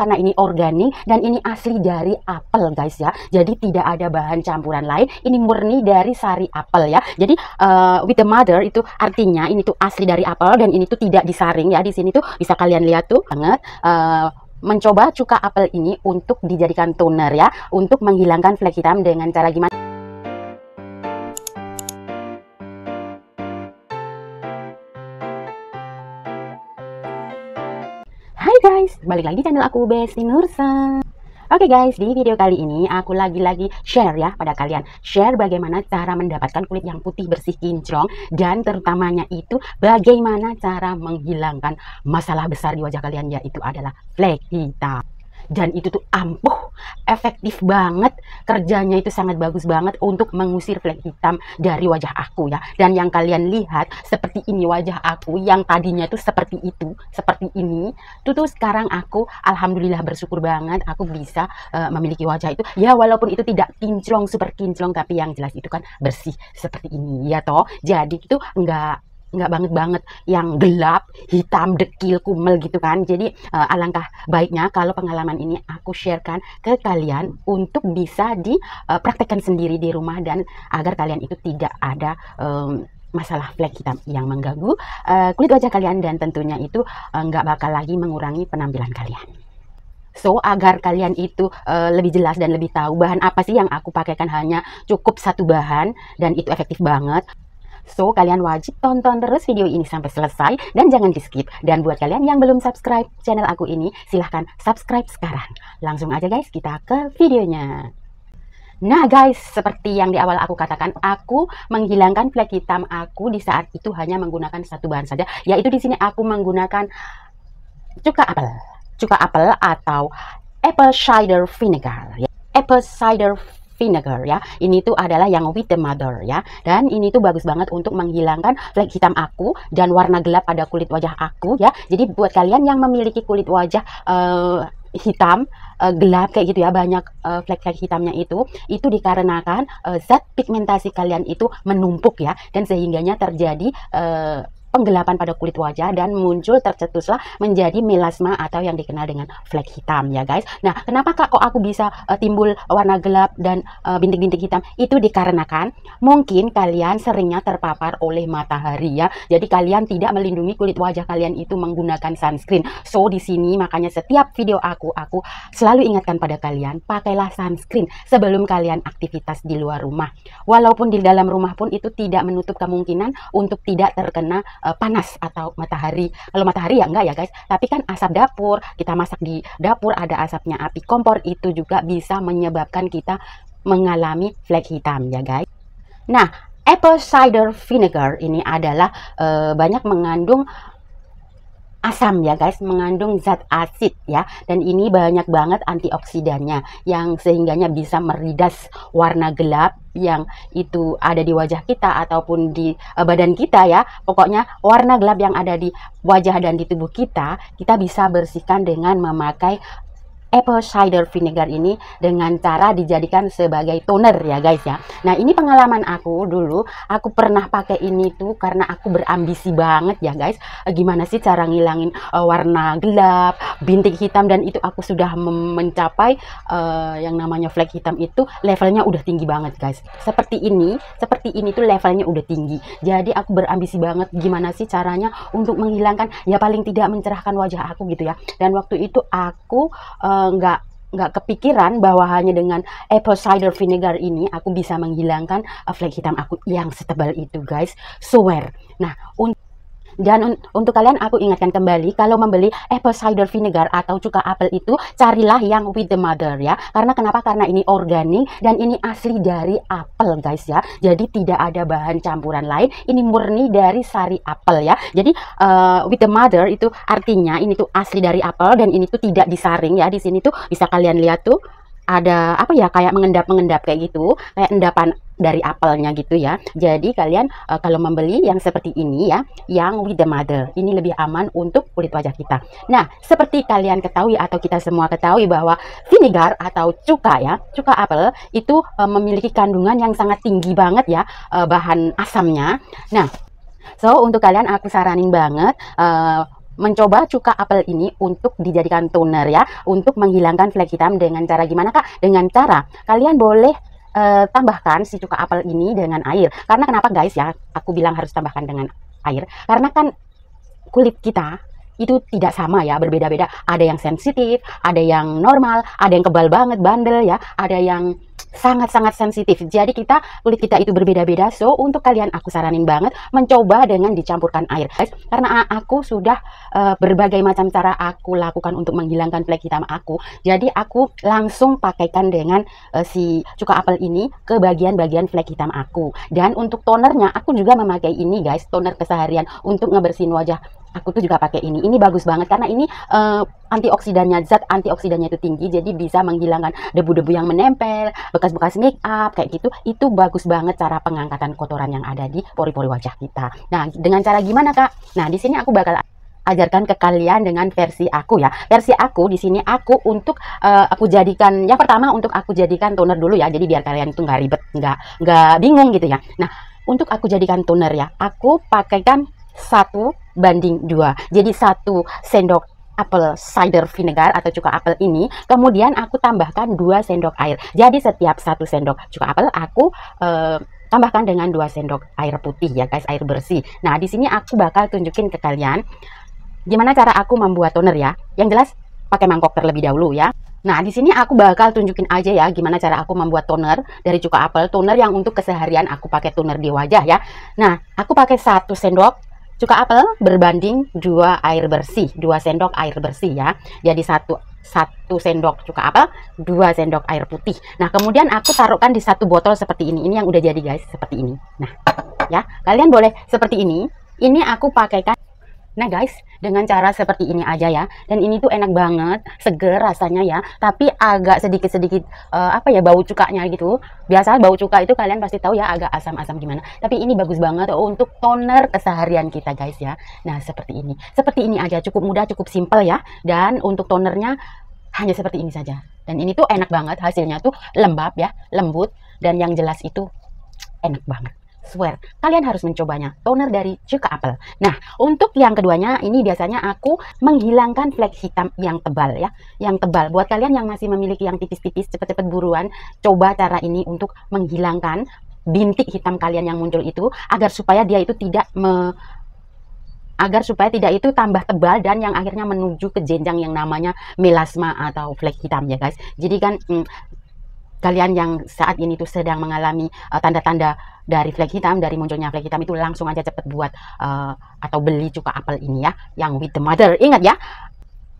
karena ini organik dan ini asli dari apel guys ya. Jadi tidak ada bahan campuran lain, ini murni dari sari apel ya. Jadi uh, with the mother itu artinya ini tuh asli dari apel dan ini tuh tidak disaring ya. Di sini tuh bisa kalian lihat tuh banget uh, mencoba cuka apel ini untuk dijadikan toner ya, untuk menghilangkan flek hitam dengan cara gimana? guys, balik lagi channel aku Besi Nursa. Oke okay guys, di video kali ini aku lagi-lagi share ya pada kalian. Share bagaimana cara mendapatkan kulit yang putih bersih kinclong dan terutamanya itu bagaimana cara menghilangkan masalah besar di wajah kalian yaitu adalah flek hitam dan itu tuh ampuh, efektif banget, kerjanya itu sangat bagus banget untuk mengusir flek hitam dari wajah aku ya. Dan yang kalian lihat seperti ini wajah aku yang tadinya tuh seperti itu, seperti ini, tuh tuh sekarang aku alhamdulillah bersyukur banget aku bisa uh, memiliki wajah itu. Ya walaupun itu tidak kinclong super kinclong tapi yang jelas itu kan bersih seperti ini ya toh. Jadi itu enggak nggak banget banget yang gelap hitam dekil kumel gitu kan jadi uh, alangkah baiknya kalau pengalaman ini aku sharekan ke kalian untuk bisa dipraktekkan eh, sendiri di rumah dan agar kalian itu tidak ada um, masalah flek hitam yang mengganggu uh, kulit wajah kalian dan tentunya itu nggak bakal lagi mengurangi penampilan kalian. So agar kalian itu uh, lebih jelas dan lebih tahu bahan apa sih yang aku pakaikan hanya cukup satu bahan dan itu efektif banget. So, kalian wajib tonton terus video ini sampai selesai dan jangan di-skip. Dan buat kalian yang belum subscribe channel aku ini, silahkan subscribe sekarang. Langsung aja guys, kita ke videonya. Nah guys, seperti yang di awal aku katakan, aku menghilangkan flek hitam aku di saat itu hanya menggunakan satu bahan saja, yaitu di sini aku menggunakan cuka apel, cuka apel atau apple cider vinegar, apple cider vinegar ya. Ini tuh adalah yang with the mother ya. Dan ini tuh bagus banget untuk menghilangkan flek hitam aku dan warna gelap pada kulit wajah aku ya. Jadi buat kalian yang memiliki kulit wajah uh, hitam uh, gelap kayak gitu ya banyak uh, eh, flek-flek hitamnya itu itu dikarenakan uh, zat pigmentasi kalian itu menumpuk ya dan sehingganya terjadi uh, penggelapan pada kulit wajah dan muncul tercetuslah menjadi melasma atau yang dikenal dengan flek hitam ya guys. Nah, kenapa Kak kok aku bisa uh, timbul warna gelap dan bintik eh, bintik-bintik hitam? Itu dikarenakan mungkin kalian seringnya terpapar oleh matahari ya. Jadi kalian tidak melindungi kulit wajah kalian itu menggunakan sunscreen. So di sini makanya setiap video aku aku selalu ingatkan pada kalian pakailah sunscreen sebelum kalian aktivitas di luar rumah. Walaupun di dalam rumah pun itu tidak menutup kemungkinan untuk tidak terkena uh, panas atau matahari. Kalau matahari ya enggak ya guys, tapi kan asap dapur, kita masak di dapur ada asapnya api kompor itu juga bisa menyebabkan kita mengalami flek hitam ya guys. Nah, apple cider vinegar ini adalah uh, banyak mengandung asam ya guys, mengandung zat asid ya. Dan ini banyak banget antioksidannya yang sehingganya bisa meridas warna gelap yang itu ada di wajah kita ataupun di uh, badan kita ya. Pokoknya warna gelap yang ada di wajah dan di tubuh kita, kita bisa bersihkan dengan memakai apple cider vinegar ini dengan cara dijadikan sebagai toner ya guys ya. Nah ini pengalaman aku dulu, aku pernah pakai ini tuh karena aku berambisi banget ya guys. Eh, gimana sih cara ngilangin uh, warna gelap, bintik hitam dan itu aku sudah mencapai uh, yang namanya flek hitam itu levelnya udah tinggi banget guys. Seperti ini, seperti ini tuh levelnya udah tinggi. Jadi aku berambisi banget gimana sih caranya untuk menghilangkan ya paling tidak mencerahkan wajah aku gitu ya. Dan waktu itu aku uh, Eh, nggak uh, nggak kepikiran bahwa hanya dengan apple cider vinegar ini aku bisa menghilangkan eh, flek hitam aku yang setebal itu guys swear nah untuk dan un untuk kalian aku ingatkan kembali kalau membeli apple cider vinegar atau cuka apel itu carilah yang with the mother ya. Karena kenapa? Karena ini organik dan ini asli dari apel guys ya. Jadi tidak ada bahan campuran lain. Ini murni dari sari apel ya. Jadi uh, with the mother itu artinya ini tuh asli dari apel dan ini tuh tidak disaring ya. Di sini tuh bisa kalian lihat tuh ada apa ya kayak mengendap-mengendap kayak gitu, kayak endapan dari apelnya gitu ya. Jadi kalian uh, kalau membeli yang seperti ini ya, yang with the mother, ini lebih aman untuk kulit wajah kita. Nah, seperti kalian ketahui atau kita semua ketahui bahwa vinegar atau cuka ya, cuka apel itu uh, memiliki kandungan yang sangat tinggi banget ya uh, bahan asamnya. Nah, so untuk kalian aku saranin banget uh, mencoba cuka apel ini untuk dijadikan toner ya, untuk menghilangkan flek hitam dengan cara gimana Kak? Dengan cara kalian boleh uh, tambahkan si cuka apel ini dengan air. Karena kenapa guys ya? Aku bilang harus tambahkan dengan air karena kan kulit kita itu tidak sama ya, berbeda-beda. Ada yang sensitif, ada yang normal, ada yang kebal banget, bandel ya, ada yang sangat-sangat sensitif. Jadi kita kulit kita itu berbeda-beda. So untuk kalian aku saranin banget mencoba dengan dicampurkan air, guys. Karena aku sudah uh, berbagai macam cara aku lakukan untuk menghilangkan flek hitam aku. Jadi aku langsung pakaikan dengan uh, si cuka apel ini ke bagian-bagian flek hitam aku. Dan untuk tonernya aku juga memakai ini, guys, toner keseharian untuk ngebersihin wajah aku tuh juga pakai ini. Ini bagus banget karena ini uh, antioksidannya zat antioksidannya itu tinggi jadi bisa menghilangkan debu-debu yang menempel, bekas-bekas make up kayak gitu. Itu bagus banget cara pengangkatan kotoran yang ada di pori-pori wajah kita. Nah, dengan cara gimana, Kak? Nah, di sini aku bakal ajarkan ke kalian dengan versi aku ya. Versi aku di sini aku untuk uh, aku jadikan yang pertama untuk aku jadikan toner dulu ya. Jadi biar kalian itu nggak ribet, nggak nggak bingung gitu ya. Nah, untuk aku jadikan toner ya, aku pakaikan satu banding dua. Jadi satu sendok apple cider vinegar atau cuka apel ini, kemudian aku tambahkan 2 sendok air. Jadi setiap satu sendok cuka apel aku uh, tambahkan dengan 2 sendok air putih ya guys, air bersih. Nah, di sini aku bakal tunjukin ke kalian gimana cara aku membuat toner ya. Yang jelas pakai mangkok terlebih dahulu ya. Nah, di sini aku bakal tunjukin aja ya gimana cara aku membuat toner dari cuka apel, toner yang untuk keseharian aku pakai toner di wajah ya. Nah, aku pakai satu sendok Cuka apel berbanding dua air bersih, dua sendok air bersih ya. Jadi satu satu sendok cuka apel, dua sendok air putih. Nah, kemudian aku taruhkan di satu botol seperti ini. Ini yang udah jadi guys, seperti ini. Nah, ya. Kalian boleh seperti ini. Ini aku pakaikan Nah guys, dengan cara seperti ini aja ya. Dan ini tuh enak banget, seger rasanya ya. Tapi agak sedikit-sedikit uh, apa ya bau cukanya gitu. Biasa bau cuka itu kalian pasti tahu ya agak asam-asam gimana. Tapi ini bagus banget oh, untuk toner keseharian kita guys ya. Nah, seperti ini. Seperti ini aja cukup mudah, cukup simple ya. Dan untuk tonernya hanya seperti ini saja. Dan ini tuh enak banget hasilnya tuh lembab ya, lembut dan yang jelas itu enak banget. Swear. Kalian harus mencobanya. Toner dari cuka Apple. Nah, untuk yang keduanya ini biasanya aku menghilangkan flek hitam yang tebal ya. Yang tebal. Buat kalian yang masih memiliki yang tipis-tipis, cepet-cepet buruan, coba cara ini untuk menghilangkan bintik hitam kalian yang muncul itu agar supaya dia itu tidak me agar supaya tidak itu tambah tebal dan yang akhirnya menuju ke jenjang yang namanya melasma atau flek hitam ya guys. Jadi kan mm, kalian yang saat ini tuh sedang mengalami eh, tanda-tanda uh, dari flag hitam dari munculnya flag hitam itu langsung aja cepet buat uh, atau beli cuka apel ini ya yang with the mother ingat ya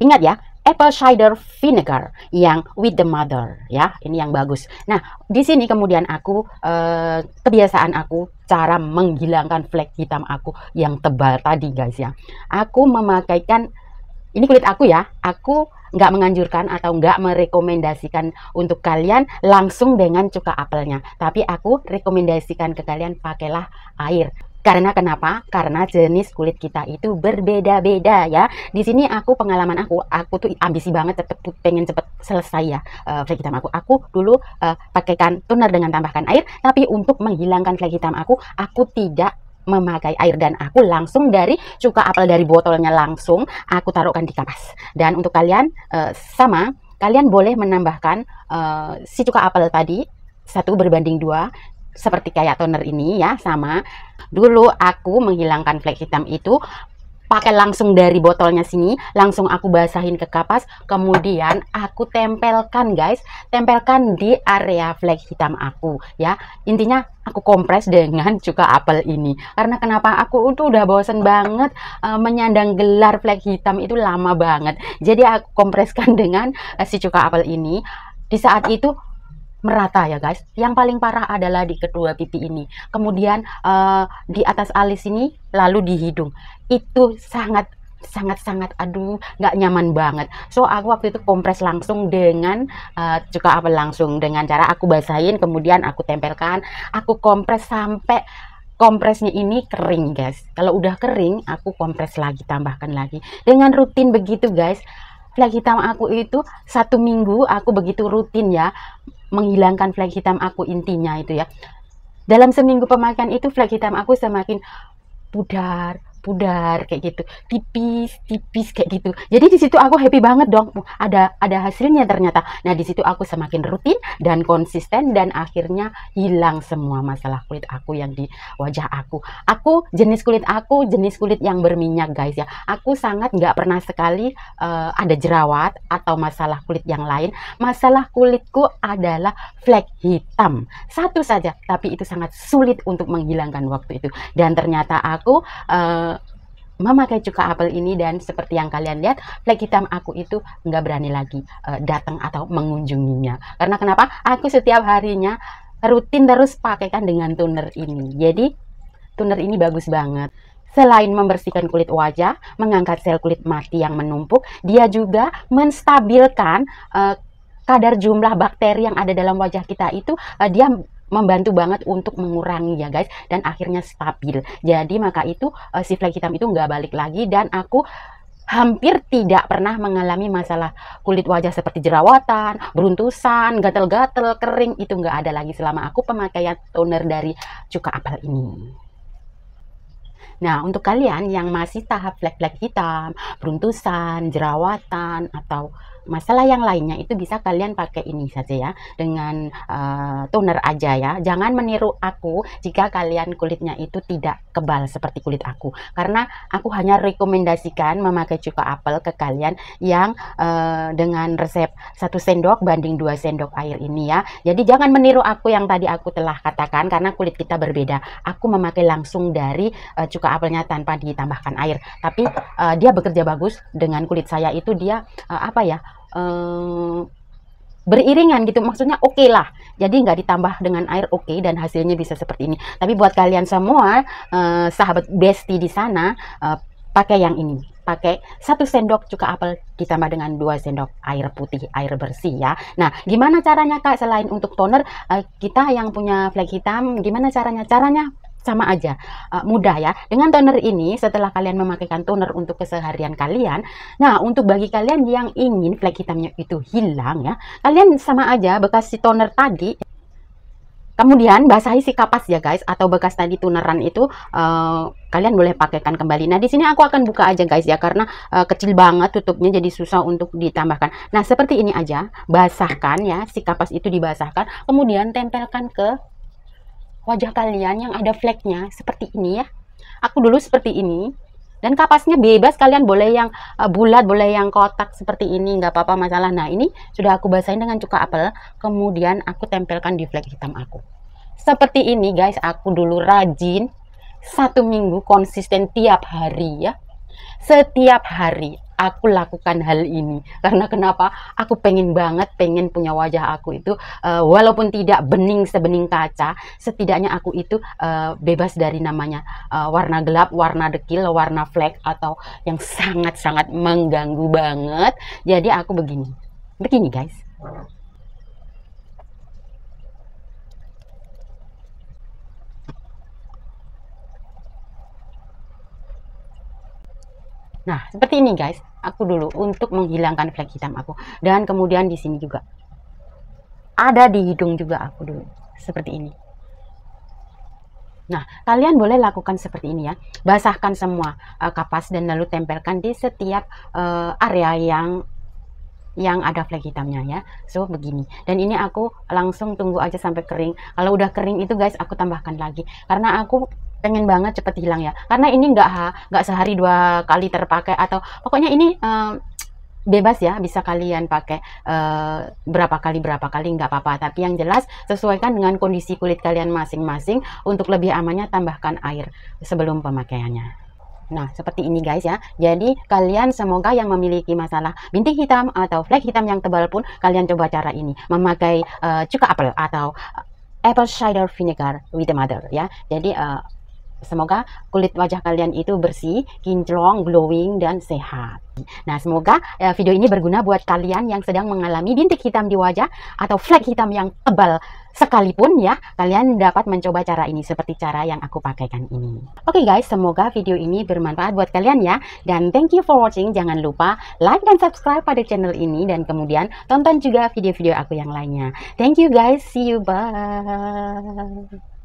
ingat ya apple cider vinegar yang with the mother ya ini yang bagus nah di sini kemudian aku uh, kebiasaan aku cara menghilangkan flek hitam aku yang tebal tadi guys ya aku memakaikan ini kulit aku ya, aku nggak menganjurkan atau nggak merekomendasikan untuk kalian langsung dengan cuka apelnya. Tapi aku rekomendasikan ke kalian pakailah air. Karena kenapa? Karena jenis kulit kita itu berbeda-beda ya. Di sini aku pengalaman aku, aku tuh ambisi banget cepet pengen cepet selesai ya uh, flek hitam aku. Aku dulu uh, pakaikan toner dengan tambahkan air, tapi untuk menghilangkan flek hitam aku, aku tidak memakai air dan aku langsung dari cuka apel dari botolnya langsung aku taruhkan di kampas dan untuk kalian uh, sama kalian boleh menambahkan uh, si cuka apel tadi satu berbanding dua seperti kayak toner ini ya sama dulu aku menghilangkan flek hitam itu pakai langsung dari botolnya sini langsung aku basahin ke kapas kemudian aku tempelkan guys tempelkan di area flek hitam aku ya intinya aku kompres dengan cuka apel ini karena kenapa aku itu udah bosen banget e, menyandang gelar flek hitam itu lama banget jadi aku kompreskan dengan e, si cuka apel ini di saat itu merata ya guys. Yang paling parah adalah di kedua pipi ini. Kemudian uh, di atas alis ini lalu di hidung. Itu sangat sangat-sangat aduh nggak nyaman banget so aku waktu itu kompres langsung dengan uh, eh, cuka apa langsung dengan cara aku basahin kemudian aku tempelkan aku kompres sampai kompresnya ini kering guys kalau udah kering aku kompres lagi tambahkan lagi dengan rutin begitu guys lagi hitam aku itu satu minggu aku begitu rutin ya menghilangkan flek hitam aku intinya itu ya dalam seminggu pemakaian itu flek hitam aku semakin pudar pudar kayak gitu tipis tipis kayak gitu jadi di situ aku happy banget dong ada ada hasilnya ternyata nah di situ aku semakin rutin dan konsisten dan akhirnya hilang semua masalah kulit aku yang di wajah aku aku jenis kulit aku jenis kulit yang berminyak guys ya aku sangat nggak pernah sekali uh, ada jerawat atau masalah kulit yang lain masalah kulitku adalah flek hitam satu saja tapi itu sangat sulit untuk menghilangkan waktu itu dan ternyata aku uh, memakai cuka apel ini dan seperti yang kalian lihat flag hitam aku itu nggak berani lagi uh, datang atau mengunjunginya karena kenapa aku setiap harinya rutin terus pakaikan dengan toner ini jadi toner ini bagus banget Selain membersihkan kulit wajah, mengangkat sel kulit mati yang menumpuk, dia juga menstabilkan uh, kadar jumlah bakteri yang ada dalam wajah kita itu uh, dia membantu banget untuk mengurangi ya guys dan akhirnya stabil jadi maka itu uh, si flag hitam itu nggak balik lagi dan aku hampir tidak pernah mengalami masalah kulit wajah seperti jerawatan, beruntusan, gatel-gatel, kering itu nggak ada lagi selama aku pemakaian toner dari cuka apel ini. Nah, untuk kalian yang masih tahap flek-flek hitam, beruntusan, jerawatan, atau masalah yang lainnya itu bisa kalian pakai ini saja ya dengan uh, toner aja ya jangan meniru aku jika kalian kulitnya itu tidak kebal seperti kulit aku karena aku hanya rekomendasikan memakai cuka apel ke kalian yang uh, dengan resep satu sendok banding dua sendok air ini ya jadi jangan meniru aku yang tadi aku telah katakan karena kulit kita berbeda aku memakai langsung dari uh, cuka apelnya tanpa ditambahkan air tapi uh, dia bekerja bagus dengan kulit saya itu dia uh, apa ya Eh, beriringan gitu maksudnya oke okay lah jadi nggak ditambah dengan air oke okay, dan hasilnya bisa seperti ini tapi buat kalian semua eh, sahabat besti di sana eh, pakai yang ini pakai satu sendok cuka apel ditambah dengan dua sendok air putih air bersih ya nah gimana caranya kak selain untuk toner eh, kita yang punya flek hitam gimana caranya caranya sama aja uh, mudah ya dengan toner ini setelah kalian memakaikan toner untuk keseharian kalian nah untuk bagi kalian yang ingin flek hitamnya itu hilang ya kalian sama aja bekas si toner tadi kemudian basahi si kapas ya guys atau bekas tadi tuneran itu uh, kalian boleh pakaikan kembali nah di sini aku akan buka aja guys ya karena uh, kecil banget tutupnya jadi susah untuk ditambahkan nah seperti ini aja basahkan ya si kapas itu dibasahkan kemudian tempelkan ke wajah kalian yang ada fleknya seperti ini ya. Aku dulu seperti ini. Dan kapasnya bebas, kalian boleh yang uh, bulat, boleh yang kotak seperti ini, nggak apa-apa masalah. Nah ini sudah aku basahin dengan cuka apel, kemudian aku tempelkan di flek hitam aku. Seperti ini guys, aku dulu rajin, satu minggu konsisten tiap hari ya. Setiap hari aku lakukan hal ini karena kenapa aku pengen banget pengen punya wajah aku itu uh, walaupun tidak bening sebening kaca setidaknya aku itu uh, bebas dari namanya uh, warna gelap warna dekil warna flek atau yang sangat sangat mengganggu banget jadi aku begini begini guys Nah, seperti ini guys aku dulu untuk menghilangkan flek hitam aku dan kemudian di sini juga ada di hidung juga aku dulu seperti ini Nah, kalian boleh lakukan seperti ini ya. Basahkan semua uh, kapas dan lalu tempelkan di setiap uh, area yang yang ada flek hitamnya ya so begini dan ini aku langsung tunggu aja sampai kering kalau udah kering itu guys aku tambahkan lagi karena aku pengen banget cepet hilang ya karena ini nggak nggak sehari dua kali terpakai atau pokoknya ini uh, bebas ya bisa kalian pakai uh, berapa kali berapa kali nggak apa-apa tapi yang jelas sesuaikan dengan kondisi kulit kalian masing-masing untuk lebih amannya tambahkan air sebelum pemakaiannya Nah, seperti ini guys ya. Jadi, kalian semoga yang memiliki masalah bintik hitam atau flek hitam yang tebal pun kalian coba cara ini, memakai uh, cuka apel atau eh, apple cider vinegar with the mother ya. Jadi uh, Semoga kulit wajah kalian itu bersih, kinclong, glowing, dan sehat. Nah, semoga eh, video ini berguna buat kalian yang sedang mengalami bintik hitam di wajah atau flek hitam yang tebal sekalipun ya, kalian dapat mencoba cara ini seperti cara yang aku pakaikan ini. Oke okay guys, semoga video ini bermanfaat buat kalian ya. Dan thank you for watching. Jangan lupa like dan subscribe pada channel ini dan kemudian tonton juga video-video aku yang lainnya. Thank you guys. See you. Bye.